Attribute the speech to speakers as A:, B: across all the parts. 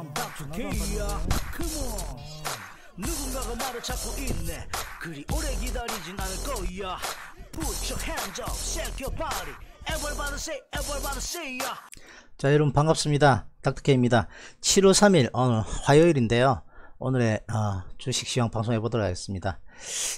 A: I'm back to Come on 누군가가 나를 찾고 있네 그리 오래 기다리진 않을 거야 Put your hands up, shake your body Everybody say, everybody say yeah. 자 여러분 반갑습니다 닥터케입니다 7월 3일 오늘 화요일인데요 오늘의 어, 주식시황 방송 해보도록 하겠습니다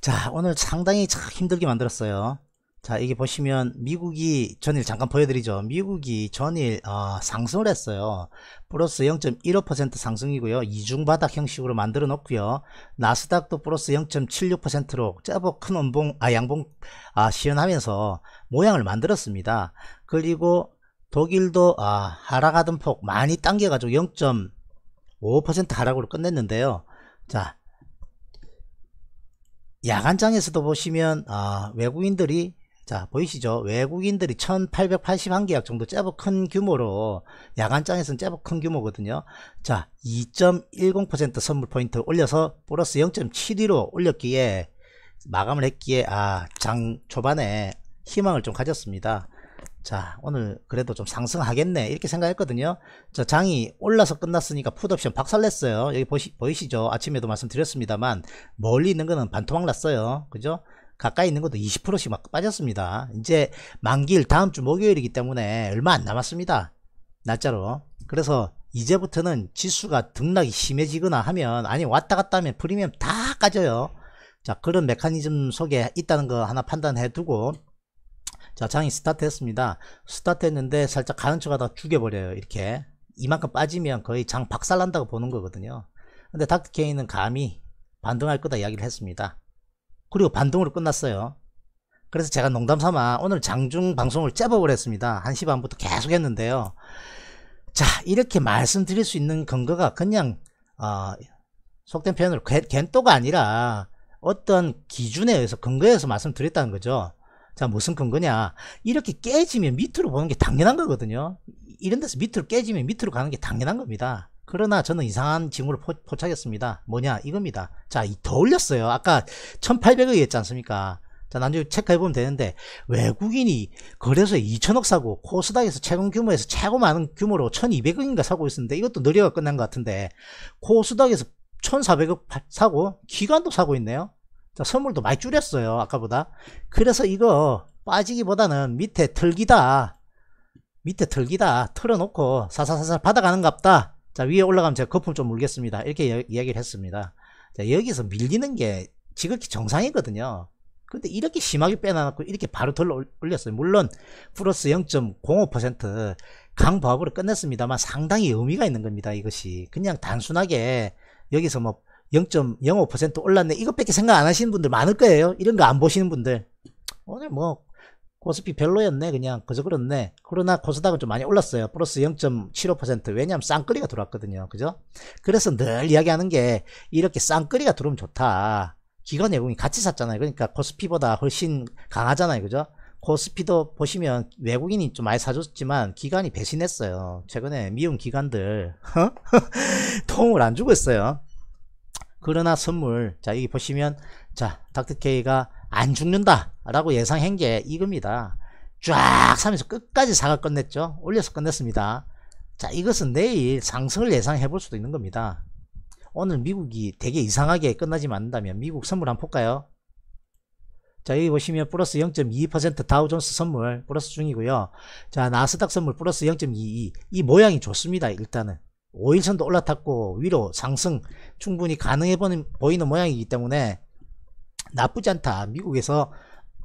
A: 자 오늘 상당히 참 힘들게 만들었어요 자 여기 보시면 미국이 전일 잠깐 보여드리죠 미국이 전일 어, 상승을 했어요 플러스 0.15% 상승이고요 이중바닥 형식으로 만들어 놓고요 나스닥도 플러스 0.76%로 제법 큰원봉아 양봉 아 시연하면서 모양을 만들었습니다 그리고 독일도 아 하락하던 폭 많이 당겨 가지고 0.5% 하락으로 끝냈는데요 자 야간장에서도 보시면 아, 외국인들이 자 보이시죠 외국인들이 1881개약 정도 제법 큰 규모로 야간장에서는 제법 큰 규모거든요 자 2.10% 선물 포인트 올려서 플러스 0 7위로 올렸기에 마감을 했기에 아 장 초반에 희망을 좀 가졌습니다 자 오늘 그래도 좀 상승하겠네 이렇게 생각했거든요 자 장이 올라서 끝났으니까 푸드옵션 박살냈어요 여기 보시, 보이시죠 아침에도 말씀드렸습니다만 멀리 있는 거는 반토막 났어요 그죠 가까이 있는 것도 20%씩 막 빠졌습니다. 이제 만기일 다음 주 목요일이기 때문에 얼마 안 남았습니다. 날짜로. 그래서 이제부터는 지수가 등락이 심해지거나 하면 아니 왔다 갔다 하면 프리미엄 다 까져요. 자 그런 메커니즘 속에 있다는 거 하나 판단해 두고 자 장이 스타트 했습니다. 스타트 했는데 살짝 가는 척 하다 죽여버려요. 이렇게 이만큼 빠지면 거의 장 박살난다고 보는 거거든요. 근데 닥터케이는 감히 반등할 거다 이야기를 했습니다. 그리고 반동으로 끝났어요. 그래서 제가 농담 삼아 오늘 장중 방송을 째법을 했습니다. 1시 반부터 계속 했는데요. 자, 이렇게 말씀드릴 수 있는 근거가 그냥, 어, 속된 표현으로 겐또가 아니라 어떤 기준에 의해서 근거에서 말씀드렸다는 거죠. 자, 무슨 근거냐. 이렇게 깨지면 밑으로 보는 게 당연한 거거든요. 이런 데서 밑으로 깨지면 밑으로 가는 게 당연한 겁니다. 그러나 저는 이상한 징후를 포, 포착했습니다. 뭐냐 이겁니다. 자, 더 올렸어요. 아까 1800억이 었지 않습니까? 자, 나중에 체크해보면 되는데 외국인이 거래소에 2천억 사고 코스닥에서 최근 규모에서 최고 많은 규모로 1200억인가 사고 있었는데 이것도 느려가 끝난 것 같은데 코스닥에서 1400억 사고 기관도 사고 있네요. 자, 선물도 많이 줄였어요. 아까보다. 그래서 이거 빠지기보다는 밑에 털기다 밑에 털기다 틀어놓고 사사사사 받아가는 갑다 자 위에 올라가면 제가 거품 좀 물겠습니다 이렇게 이야기를 했습니다 자, 여기서 밀리는 게 지극히 정상이거든요 근데 이렇게 심하게 빼놔놓고 이렇게 바로 덜 올렸어요 물론 플러스 0.05% 강보합으로 끝냈습니다만 상당히 의미가 있는 겁니다 이것이 그냥 단순하게 여기서 뭐 0.05% 올랐네 이것밖에 생각 안 하시는 분들 많을 거예요 이런 거 안 보시는 분들 오늘 뭐 코스피 별로였네 그냥 그저 그렇네 그러나 코스닥은 좀 많이 올랐어요 플러스 0.75% 왜냐하면 쌍끌리가 들어왔거든요 그죠 그래서 늘 이야기하는 게 이렇게 쌍끌리가 들어오면 좋다 기관 외국이 같이 샀잖아요 그러니까 코스피보다 훨씬 강하잖아요 그죠 코스피도 보시면 외국인이 좀 많이 사줬지만 기관이 배신했어요 최근에 미운 기관들 통을 안 주고 있어요 그러나 선물 자 여기 보시면 자 닥터케이가 안 죽는다 라고 예상한 게 이겁니다 쫙 사면서 끝까지 사가 끝냈죠 올려서 끝냈습니다 자 이것은 내일 상승을 예상해 볼 수도 있는 겁니다 오늘 미국이 되게 이상하게 끝나지 않는다면 미국 선물 한번 볼까요 자 여기 보시면 플러스 0.22% 다우존스 선물 플러스 중이고요 자 나스닥 선물 플러스 0.22이 모양이 좋습니다 일단은 5일선도 올라탔고 위로 상승 충분히 가능해 보이는 모양이기 때문에 나쁘지 않다 미국에서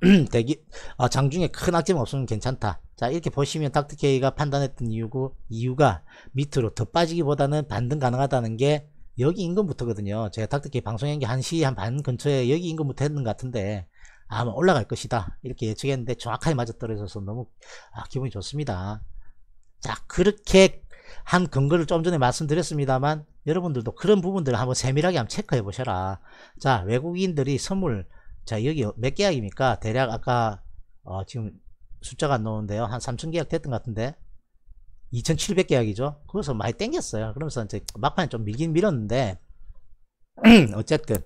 A: 대기 아, 장중에 큰악재 없으면 괜찮다. 자 이렇게 보시면 닥터케이가 판단했던 이유고 이유가 밑으로 더 빠지기보다는 반등 가능하다는 게 여기 인근부터거든요. 제가 닥터케이 방송한 게한시 한 반 근처에 여기 인근부터 했는 것 같은데 아마 올라갈 것이다 이렇게 예측했는데 정확하게 맞아떨어져서 너무 아, 기분이 좋습니다. 자 그렇게 한 근거를 좀 전에 말씀드렸습니다만 여러분들도 그런 부분들을 한번 세밀하게 한번 체크해 보셔라. 자 외국인들이 선물 자 여기 몇 계약입니까 대략 아까 어, 지금 숫자가 안 나오는데요 한 3천 계약 됐던 것 같은데 2700 계약이죠 그래서 많이 땡겼어요 그러면서 이제 막판에 좀 밀긴 밀었는데 어쨌든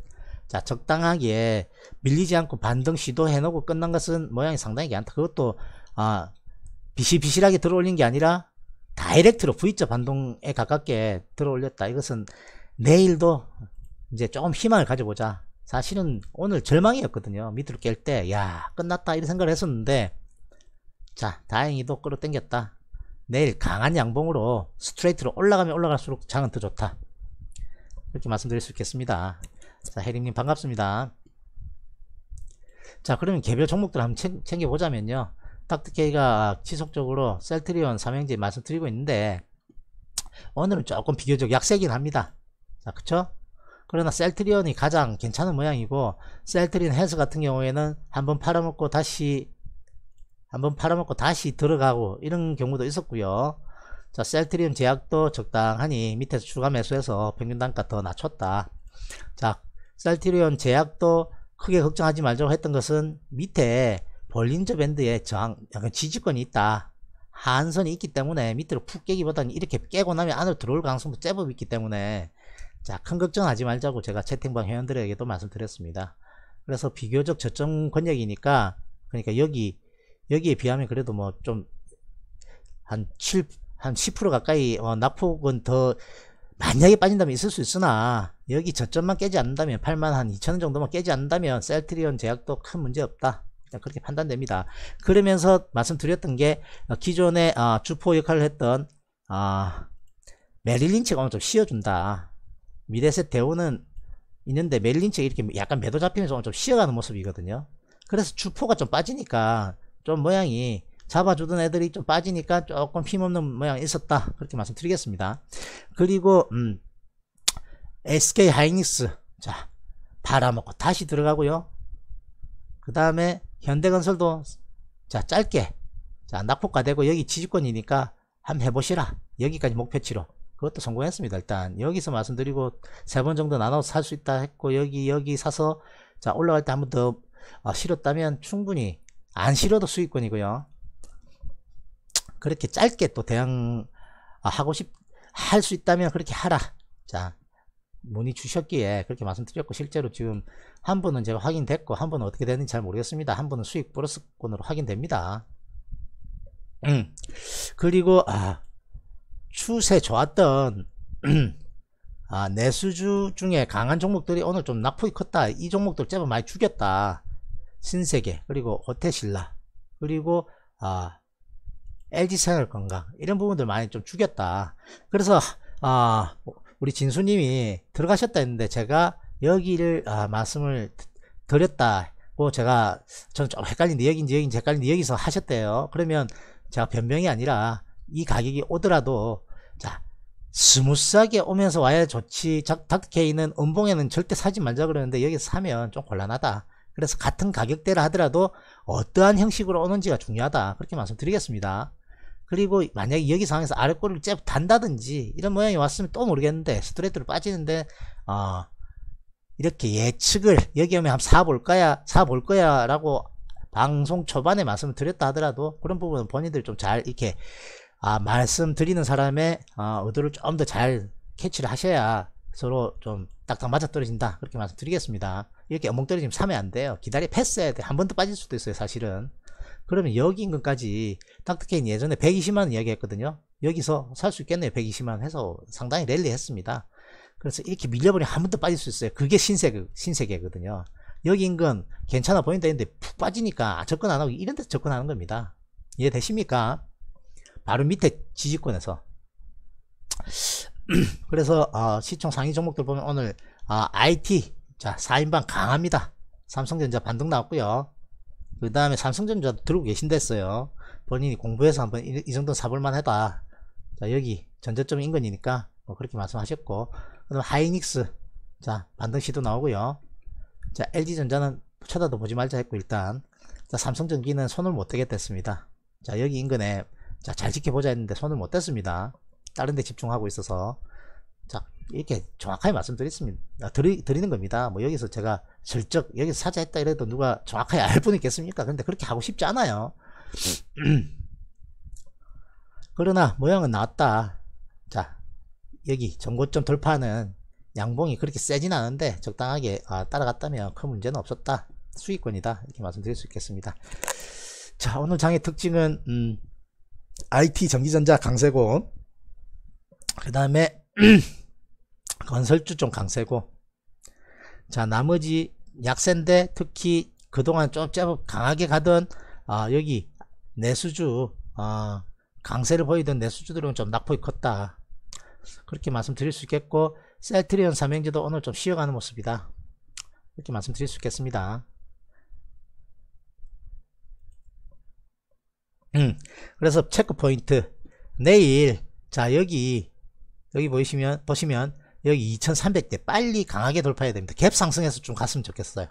A: 자 적당하게 밀리지 않고 반등 시도해 놓고 끝난 것은 모양이 상당히 괜찮다 그것도 아 비실비실하게 들어올린 게 아니라 다이렉트로 V자 반동에 가깝게 들어올렸다 이것은 내일도 이제 조금 희망을 가져보자 사실은 오늘 절망이었거든요. 밑으로 깰 때, 야, 끝났다. 이런 생각을 했었는데, 자, 다행히도 끌어당겼다. 내일 강한 양봉으로 스트레이트로 올라가면 올라갈수록 장은 더 좋다. 이렇게 말씀드릴 수 있겠습니다. 자, 해림님 반갑습니다. 자, 그러면 개별 종목들 한번 챙겨보자면요. 닥터케이가 지속적으로 셀트리온 삼행제 말씀드리고 있는데, 오늘은 조금 비교적 약세긴 합니다. 자, 그쵸? 그러나 셀트리온이 가장 괜찮은 모양이고 셀트리온 해서 같은 경우에는 한번 팔아먹고 다시 한번 팔아먹고 다시 들어가고 이런 경우도 있었고요 자 셀트리온 제약도 적당하니 밑에서 추가 매수해서 평균 단가 더 낮췄다 자 셀트리온 제약도 크게 걱정하지 말자고 했던 것은 밑에 볼린저 밴드에 저항 약간 지지권이 있다 한선이 있기 때문에 밑으로 푹 깨기보다는 이렇게 깨고 나면 안으로 들어올 가능성도 제법 있기 때문에 자, 큰 걱정하지 말자고 제가 채팅방 회원들에게도 말씀드렸습니다. 그래서 비교적 저점 권역이니까, 그러니까 여기, 여기에 비하면 그래도 뭐 좀, 한 7, 한 10% 가까이, 어, 낙폭은 더, 만약에 빠진다면 있을 수 있으나, 여기 저점만 깨지 않는다면, 8만 한 2천원 정도만 깨지 않는다면, 셀트리온 제약도 큰 문제 없다. 그렇게 판단됩니다. 그러면서 말씀드렸던 게, 어, 기존에, 아, 주포 역할을 했던, 아, 메릴린치가 오늘 좀 쉬어준다. 미래세 대우는 있는데 멜린채 이렇게 약간 매도 잡히면서 좀 쉬어가는 모습이거든요. 그래서 주포가 좀 빠지니까 좀 모양이 잡아주던 애들이 좀 빠지니까 조금 힘없는 모양이 있었다. 그렇게 말씀드리겠습니다. 그리고 음, SK 하이닉스 자 팔아먹고 다시 들어가고요. 그 다음에 현대건설도 자 짧게 자 낙폭가 되고 여기 지지권이니까 한번 해보시라. 여기까지 목표치로 그것도 성공했습니다. 일단 여기서 말씀드리고 세 번 정도 나눠서 살 수 있다 했고 여기 여기 사서 자 올라갈 때 한 번더 아, 실었다면 충분히 안 실어도 수익권이고요. 그렇게 짧게 또대응 아, 하고 싶 할 수 있다면 그렇게 하라. 자 문의 주셨기에 그렇게 말씀드렸고 실제로 지금 한 분은 제가 확인됐고 한 분은 어떻게 되는지 잘 모르겠습니다. 한 분은 수익 플러스권으로 확인됩니다. 음. 그리고 아 추세 좋았던 아, 내수주 중에 강한 종목들이 오늘 좀 낙폭이 컸다. 이 종목들 제법 많이 죽였다. 신세계 그리고 호텔신라 그리고 아, LG생활건강 이런 부분들 많이 좀 죽였다. 그래서 아, 우리 진수님이 들어가셨다 했는데 제가 여기를 아, 말씀을 드렸다고 제가 저는 좀 헷갈린데 여기인지 여기지 헷갈린데 여기서 하셨대요. 그러면 제가 변명이 아니라 이 가격이 오더라도 자 스무스하게 오면서 와야 좋지 닥터케이는 은봉에는 절대 사지 말자 그러는데 여기 사면 좀 곤란하다 그래서 같은 가격대라 하더라도 어떠한 형식으로 오는지가 중요하다 그렇게 말씀드리겠습니다 그리고 만약에 여기 상황에서 아래꼬리를 잽 단다든지 이런 모양이 왔으면 또 모르겠는데 스트레이트로 빠지는데 어, 이렇게 예측을 여기 오면 한번 사볼 거야 사볼 거야 라고 방송 초반에 말씀을 드렸다 하더라도 그런 부분은 본인들 좀 잘 이렇게 아, 말씀드리는 사람의 아, 의도를 좀 더 잘 캐치를 하셔야 서로 좀 딱딱 맞아떨어진다 그렇게 말씀드리겠습니다 이렇게 엉망떨어지면 사면 안 돼요 기다려 패스해야 돼한 번 더 빠질 수도 있어요 사실은 그러면 여기 인근까지 딱딱해 예전에 120만원 이야기했거든요 여기서 살 수 있겠네요 120만원 해서 상당히 랠리했습니다 그래서 이렇게 밀려버리면 한 번 더 빠질 수 있어요 그게 신세계, 신세계거든요 여기 인근 괜찮아 보인다 했는데 푹 빠지니까 아, 접근 안하고 이런 데서 접근하는 겁니다 이해되십니까? 바로 밑에 지지권에서 그래서 어, 시청 상위 종목들 보면 오늘 어, 아, IT 자 4인방 강합니다 삼성전자 반등 나왔고요 그 다음에 삼성전자 들고 계신다 했어요 본인이 공부해서 한번 이, 이 정도는 사볼만 하다 자 여기 전자점 인근이니까 뭐 그렇게 말씀하셨고 그다 하이닉스 자 반등 시도 나오고요 자 LG전자는 쳐다도 보지 말자 했고 일단 자 삼성전기는 손을 못 대게 됐습니다 자 여기 인근에 자, 잘 지켜보자 했는데 손을 못 댔습니다. 다른 데 집중하고 있어서. 자, 이렇게 정확하게 말씀드렸습니다. 아, 드리, 드리는 겁니다. 뭐 여기서 제가 슬쩍 여기서 사자했다 이래도 누가 정확하게 알 분이 있겠습니까? 근데 그렇게 하고 싶지 않아요. 그러나 모양은 나왔다. 자, 여기 전고점 돌파는 양봉이 그렇게 세진 않은데 적당하게 아, 따라갔다면 큰 문제는 없었다. 수익권이다. 이렇게 말씀드릴 수 있겠습니다. 자, 오늘 장의 특징은, 음, IT 전기전자 강세고 그 다음에 건설주 좀 강세고 자 나머지 약세인데 특히 그동안 좀 제법 강하게 가던 어, 여기 내수주 어, 강세를 보이던 내수주들은 좀 낙폭이 컸다 그렇게 말씀드릴 수 있겠고 셀트리온 삼행지도 오늘 좀 쉬어가는 모습이다 이렇게 말씀드릴 수 있겠습니다 음, 그래서 체크 포인트 내일 자 여기 여기 보시면 보시면 여기 2300대 빨리 강하게 돌파해야 됩니다 갭 상승해서 좀 갔으면 좋겠어요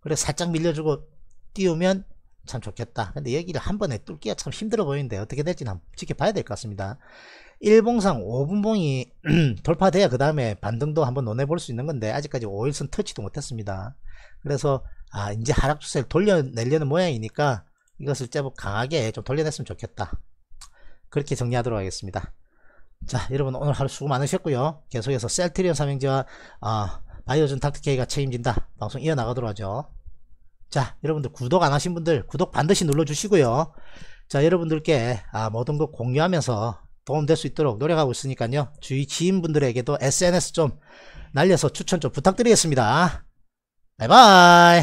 A: 그래서 살짝 밀려주고 띄우면 참 좋겠다 근데 여기를 한 번에 뚫기가 참 힘들어 보이는데 어떻게 될지는 한번 지켜봐야 될 것 같습니다 1봉상 5분봉이 돌파돼야 그 다음에 반등도 한번 논해 볼수 있는 건데 아직까지 5일선 터치도 못했습니다 그래서 아 이제 하락 추세를 돌려내려는 모양이니까 이것을 제법 강하게 좀 돌려냈으면 좋겠다 그렇게 정리하도록 하겠습니다 자 여러분 오늘 하루 수고 많으셨고요 계속해서 셀트리온 삼행제와 어, 아, 바이오존 닥터케이가 책임진다 방송 이어나가도록 하죠 자 여러분들 구독 안 하신 분들 구독 반드시 눌러주시고요 자 여러분들께 아, 모든 것 공유하면서 도움될 수 있도록 노력하고 있으니까요 주위 지인분들에게도 SNS 좀 날려서 추천 좀 부탁드리겠습니다 바이바이